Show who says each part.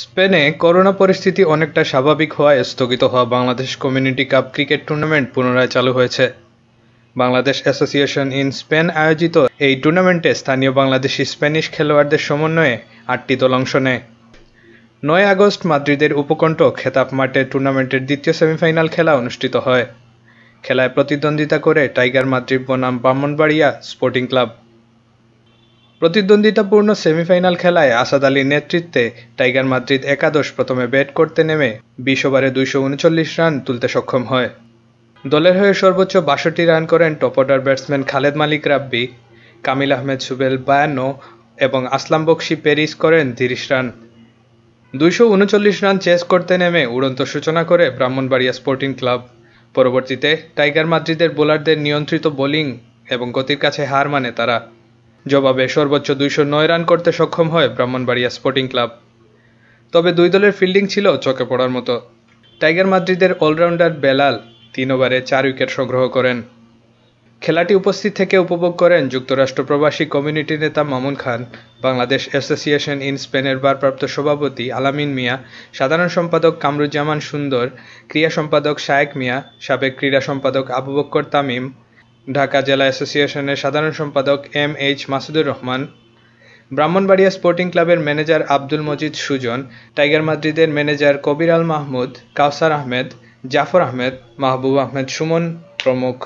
Speaker 1: স্পেনে করোনা পরিস্থিতি অনেকটা স্বাভাবিক হওয়ায় স্থগিত হওয়া Bangladesh community cup cricket tournament পুনরায় চালু হয়েছে বাংলাদেশ অ্যাসোসিয়েশন ইন স্পেন আয়োজিত এই টুর্নামেন্টে স্থানীয় বাংলাদেশি স্প্যানিশ খেলোয়াড়দের সমন্বয়ে আটটি দল অংশ নেয় নয় আগস্ট মাদ্রিদের উপকণ্ঠ খেতাব মাঠে টুর্নামেন্টের দ্বিতীয় সেমিফাইনাল খেলা অনুষ্ঠিত হয় খেলায় প্রতিদ্বন্দ্বিতা করে টাইগার মাদ্রিদ বনাম ব্রাহ্মণবাড়িয়া স্পোর্টিং ক্লাব প্রতিদ্বন্দ্বিতাপূর্ণ সেমিফাইনাল খেলায় আসাদ আলীর নেতৃত্বে টাইগার মাদ্রিদ একাদশ প্রথমে ব্যাট করতে নেমে বিশ ওভারে দুইশো উনচল্লিশ রান তুলতে সক্ষম হয় দলের হয়ে সর্বোচ্চ বাষট্টি রান করেন top order batsman Khaled Malik Rabbi Kamil Ahmed Subel বায়ান্ন এবং আসলাম বক্সি পেরিস করেন তিরিশ রান দুইশো উনচল্লিশ রান চেস করতে নেমে উড়ন্ত সূচনা করে ব্রাহ্মণবাড়িয়া স্পোর্টিং ক্লাব পরবর্তীতে টাইগার মাদ্রিদের বোলারদের নিয়ন্ত্রিত বোলিং এবং গতির কাছে হার মানে তারা জবাবে সর্বোচ্চ দুইশো নয় রান করতে সক্ষম হয় ব্রাহ্মণবাড়িয়া স্পোর্টিং ক্লাব তবে দুই দলের ফিল্ডিং ছিল চোখে পড়ার মতো টাইগার মাদ্রিদের অলরাউন্ডার বেলাল তিন ওভারে চার উইকেট সংগ্রহ করেন খেলাটি উপস্থিত থেকে উপভোগ করেন যুক্তরাষ্ট্র প্রবাসী কমিউনিটি নেতা মামুন খান বাংলাদেশ অ্যাসোসিয়েশন ইন স্পেনের ভারপ্রাপ্ত সভাপতি আলামিন মিয়া সাধারণ সম্পাদক কামরুজ্জামান সুন্দর ক্রীড়া সম্পাদক শায়েক মিয়া সাবেক ক্রীড়া সম্পাদক আবু বক্কর তামিম ঢাকা জেলা অ্যাসোসিয়েশনের সাধারণ সম্পাদক M H Masudur Rahman Brahmanbaria Sporting ক্লাবের ম্যানেজার আব্দুল মজিদ সুজন টাইগার মাদ্রিদের ম্যানেজার কবির আল মাহমুদ কাউসার আহমেদ জাফর আহমেদ মাহবুব আহমেদ সুমন প্রমুখ